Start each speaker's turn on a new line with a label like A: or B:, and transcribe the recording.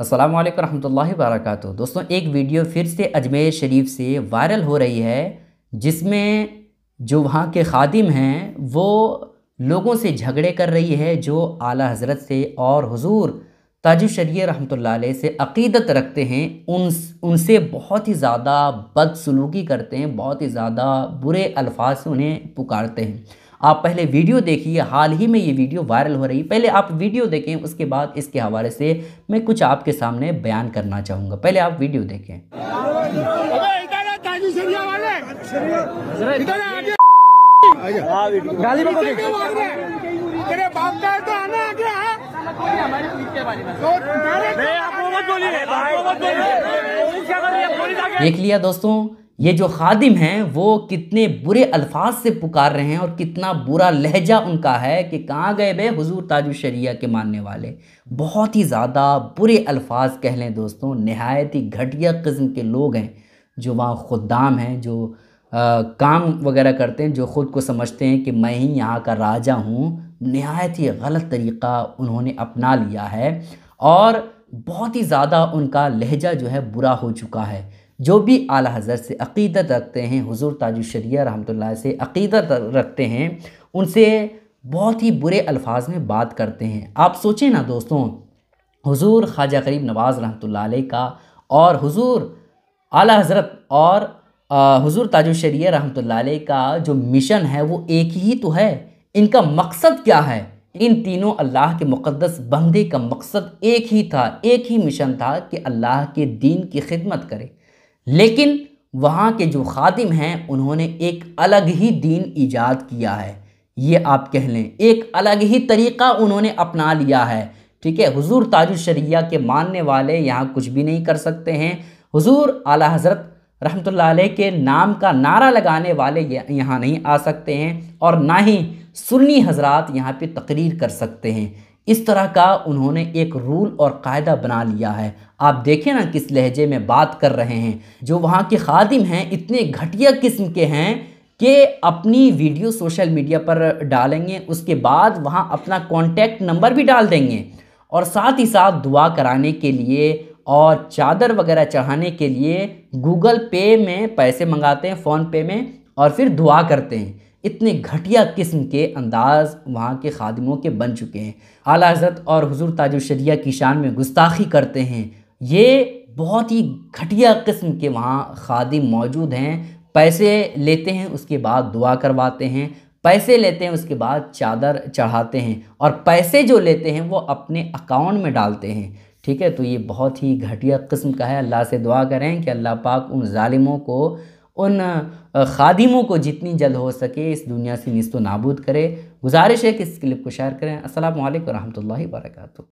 A: असलम वरहमल वरक दोस्तों एक वीडियो फिर से अजमेर शरीफ से वायरल हो रही है जिसमें जो वहाँ के खादिम हैं वो लोगों से झगड़े कर रही है जो आला हज़रत से और हजूर ताजुशरिय शरीय अलैह से अकीदत रखते हैं उन उनसे बहुत ही ज़्यादा बदसलूकी करते हैं बहुत ही ज़्यादा बुरे अल्फाज से उन्हें पुकारते हैं आप पहले वीडियो देखिए हाल ही में ये वीडियो वायरल हो रही है पहले आप वीडियो देखें उसके बाद इसके हवाले से मैं कुछ आपके सामने बयान करना चाहूँगा पहले आप वीडियो देखें देख लिया दोस्तों ये जो खादिम हैं वो कितने बुरे अल्फाज से पुकार रहे हैं और कितना बुरा लहजा उनका है कि कहाँ गए बे हुजूर शरिया के मानने वाले बहुत ही ज़्यादा बुरे अल्फाज कह लें दोस्तों नहायत ही घटिया कस्म के लोग हैं जो वहाँ खुदाम हैं जो आ, काम वगैरह करते हैं जो ख़ुद को समझते हैं कि मैं ही यहाँ का राजा हूँ नहायत ही गलत तरीक़ा उन्होंने अपना लिया है और बहुत ही ज़्यादा उनका लहजा जो है बुरा हो चुका है जो भी आला हज़रत से अकीदत रखते हैं हुजूर शरिया रहमतुल्लाह से अकीदत रखते हैं उनसे बहुत ही बुरे अल्फाज में बात करते हैं आप सोचें ना दोस्तों हुजूर ख्वाजा करीब नवाज़ रहमतुल्लाह अलैह का और हुजूर आला हज़रत और हुजूर ताजुशरिया रहमतुल्लाह अलैह का जो मिशन है वो एक ही तो है इनका मकसद क्या है इन तीनों अल्लाह के मुक़दस बंदे का मकसद एक ही था एक ही मिशन था कि अल्लाह के दीन की खिदमत करे लेकिन वहाँ के जो खादिम हैं उन्होंने एक अलग ही दीन ईजाद किया है ये आप कह लें एक अलग ही तरीक़ा उन्होंने अपना लिया है ठीक है हुजूर शरिया के मानने वाले यहाँ कुछ भी नहीं कर सकते हैं हुजूर आला हज़रत रहमत के नाम का नारा लगाने वाले यहाँ नहीं आ सकते हैं और ना ही सुन्नी हजरात यहाँ पर तकरीर कर सकते हैं इस तरह का उन्होंने एक रूल और कायदा बना लिया है आप देखें ना किस लहजे में बात कर रहे हैं जो वहाँ के खादिम हैं इतने घटिया किस्म के हैं कि अपनी वीडियो सोशल मीडिया पर डालेंगे उसके बाद वहाँ अपना कॉन्टैक्ट नंबर भी डाल देंगे और साथ ही साथ दुआ कराने के लिए और चादर वगैरह चढ़ाने के लिए गूगल पे में पैसे मंगाते हैं फ़ोन पे में और फिर दुआ करते हैं इतने घटिया किस्म के अंदाज वहाँ के खादिमों के बन चुके हैं आला हजरत और हजूर ताजुशरिया की शान में गुस्ताखी करते हैं ये बहुत ही घटिया किस्म के वहाँ खादिम मौजूद हैं पैसे लेते हैं उसके बाद दुआ करवाते हैं पैसे लेते हैं उसके बाद चादर चढ़ाते हैं और पैसे जो लेते हैं वो अपने अकाउंट में डालते हैं ठीक है तो ये बहुत ही घटिया किस्म का है अल्लाह से दुआ करें कि अल्लाह पाक उन ालिमों को उन खादिमों को जितनी जल्द हो सके इस दुनिया से नस्त नाबूद करे गुजारिश है कि इस क्लिप को शेयर करें असल वरहमल वर्का